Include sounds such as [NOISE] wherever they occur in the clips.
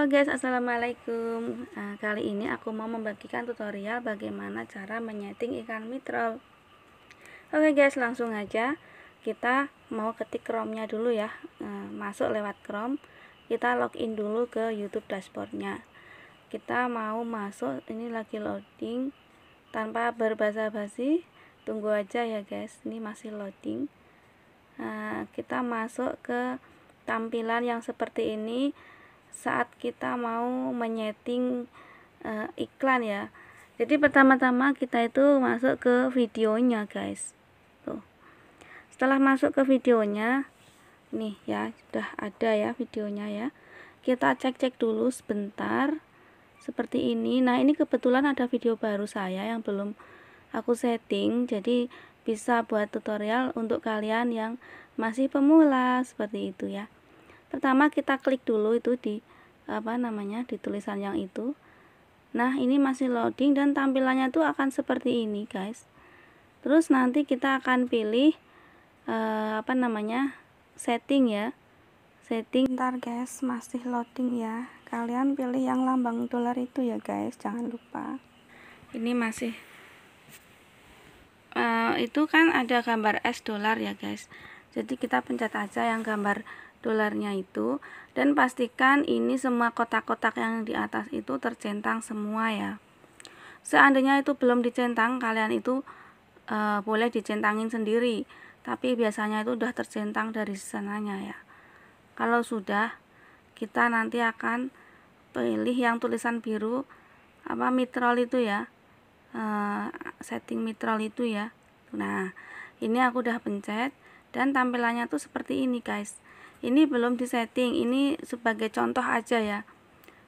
Halo guys, Assalamualaikum nah, Kali ini aku mau membagikan tutorial bagaimana cara menyeting ikan mitral. Oke guys, langsung aja Kita mau ketik Chrome-nya dulu ya ah, Masuk lewat Chrome Kita login dulu ke YouTube dashboardnya Kita mau masuk, ini lagi loading Tanpa berbasa-basi Tunggu aja ya guys, ini masih loading nah, Kita masuk ke tampilan yang seperti ini saat kita mau menyeting e, iklan ya jadi pertama-tama kita itu masuk ke videonya guys tuh setelah masuk ke videonya nih ya sudah ada ya videonya ya kita cek-cek dulu sebentar seperti ini nah ini kebetulan ada video baru saya yang belum aku setting jadi bisa buat tutorial untuk kalian yang masih pemula seperti itu ya pertama kita klik dulu itu di apa namanya di tulisan yang itu nah ini masih loading dan tampilannya tuh akan seperti ini guys terus nanti kita akan pilih uh, apa namanya setting ya setting ntar guys masih loading ya kalian pilih yang lambang dolar itu ya guys jangan lupa ini masih uh, itu kan ada gambar S dolar ya guys jadi kita pencet aja yang gambar dolarnya itu dan pastikan ini semua kotak-kotak yang di atas itu tercentang semua ya seandainya itu belum dicentang kalian itu e, boleh dicentangin sendiri tapi biasanya itu udah tercentang dari sananya ya kalau sudah kita nanti akan pilih yang tulisan biru apa mitral itu ya e, setting mitral itu ya nah ini aku udah pencet dan tampilannya tuh seperti ini guys ini belum disetting ini sebagai contoh aja ya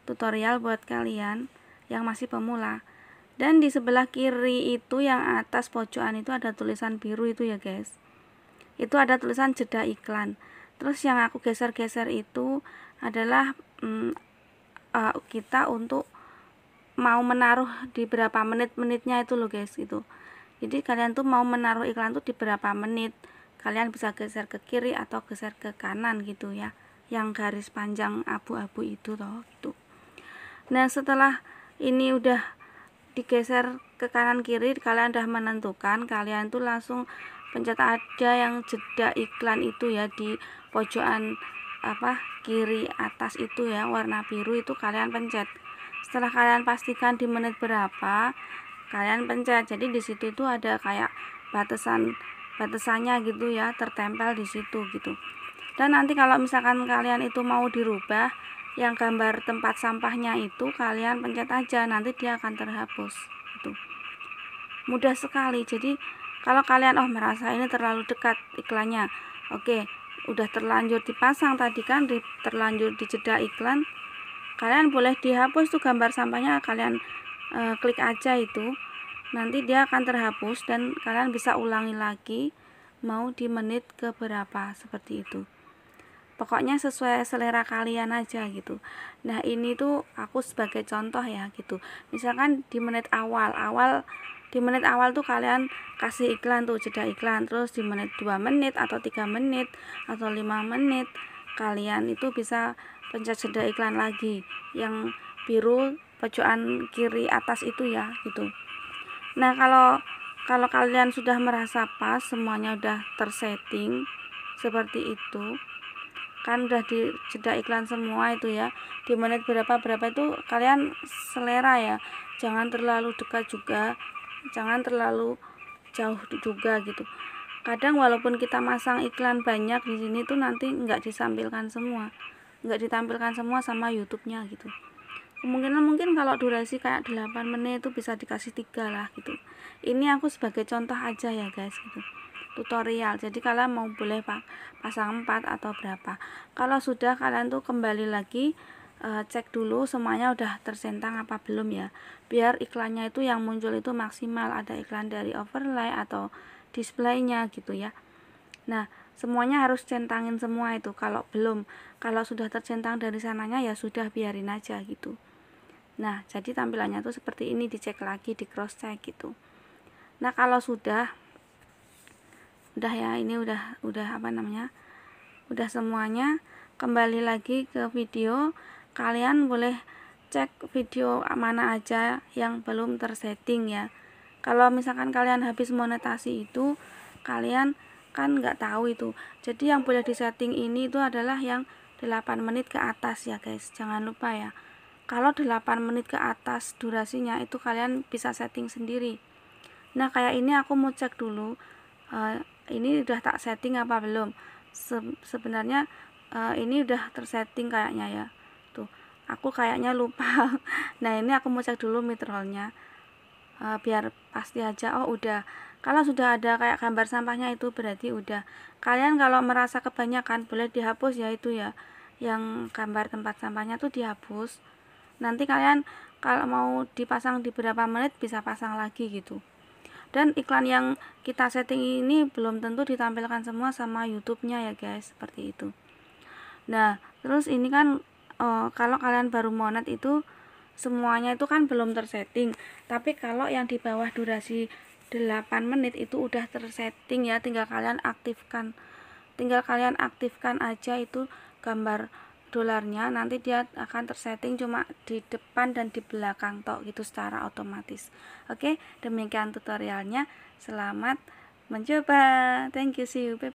tutorial buat kalian yang masih pemula dan di sebelah kiri itu yang atas pojokan itu ada tulisan biru itu ya guys itu ada tulisan jeda iklan terus yang aku geser-geser itu adalah mm, uh, kita untuk mau menaruh di berapa menit-menitnya itu loh guys itu jadi kalian tuh mau menaruh iklan tuh di berapa menit kalian bisa geser ke kiri atau geser ke kanan gitu ya yang garis panjang abu-abu itu tuh. gitu nah setelah ini udah digeser ke kanan kiri kalian udah menentukan kalian tuh langsung pencet aja yang jeda iklan itu ya di pojokan apa kiri atas itu ya warna biru itu kalian pencet setelah kalian pastikan di menit berapa kalian pencet jadi di situ itu ada kayak batasan batasannya gitu ya tertempel di situ gitu dan nanti kalau misalkan kalian itu mau dirubah yang gambar tempat sampahnya itu kalian pencet aja nanti dia akan terhapus gitu mudah sekali jadi kalau kalian oh merasa ini terlalu dekat iklannya oke udah terlanjur dipasang tadi kan di, terlanjur di jeda iklan kalian boleh dihapus tuh gambar sampahnya kalian e, klik aja itu nanti dia akan terhapus dan kalian bisa ulangi lagi mau di menit ke berapa seperti itu pokoknya sesuai selera kalian aja gitu nah ini tuh aku sebagai contoh ya gitu misalkan di menit awal awal di menit awal tuh kalian kasih iklan tuh jeda iklan terus di menit 2 menit atau 3 menit atau 5 menit kalian itu bisa pencet jeda iklan lagi yang biru pojokan kiri atas itu ya gitu nah kalau kalau kalian sudah merasa pas semuanya udah tersetting seperti itu kan udah di jeda iklan semua itu ya di menit berapa berapa itu kalian selera ya jangan terlalu dekat juga jangan terlalu jauh juga gitu kadang walaupun kita masang iklan banyak di sini tuh nanti nggak disampilkan semua nggak ditampilkan semua sama YouTube-nya gitu kemungkinan mungkin kalau durasi kayak 8 menit itu bisa dikasih tiga lah gitu ini aku sebagai contoh aja ya guys gitu tutorial jadi kalian mau boleh pak pasang 4 atau berapa kalau sudah kalian tuh kembali lagi e, cek dulu semuanya udah tersentang apa belum ya biar iklannya itu yang muncul itu maksimal ada iklan dari overlay atau displaynya gitu ya nah semuanya harus centangin semua itu kalau belum kalau sudah tercentang dari sananya ya sudah biarin aja gitu Nah, jadi tampilannya tuh seperti ini, dicek lagi, di cross check gitu. Nah, kalau sudah udah ya, ini udah udah apa namanya? Udah semuanya, kembali lagi ke video. Kalian boleh cek video mana aja yang belum tersetting ya. Kalau misalkan kalian habis monetasi itu, kalian kan nggak tahu itu. Jadi yang boleh disetting ini itu adalah yang 8 menit ke atas ya guys. Jangan lupa ya kalau 8 menit ke atas durasinya itu kalian bisa setting sendiri nah kayak ini aku mau cek dulu uh, ini udah tak setting apa belum Se sebenarnya uh, ini udah tersetting kayaknya ya tuh aku kayaknya lupa [LAUGHS] nah ini aku mau cek dulu mitrolnya uh, eh, biar pasti aja oh udah kalau sudah ada kayak gambar sampahnya itu berarti udah kalian kalau merasa kebanyakan boleh dihapus ya itu ya yang gambar tempat sampahnya tuh dihapus nanti kalian kalau mau dipasang di berapa menit bisa pasang lagi gitu dan iklan yang kita setting ini belum tentu ditampilkan semua sama YouTube-nya ya guys seperti itu nah terus ini kan e, kalau kalian baru monet itu semuanya itu kan belum tersetting tapi kalau yang di bawah durasi 8 menit itu udah tersetting ya tinggal kalian aktifkan tinggal kalian aktifkan aja itu gambar dolarnya nanti dia akan tersetting cuma di depan dan di belakang tok gitu secara otomatis oke demikian tutorialnya selamat mencoba thank you see you bye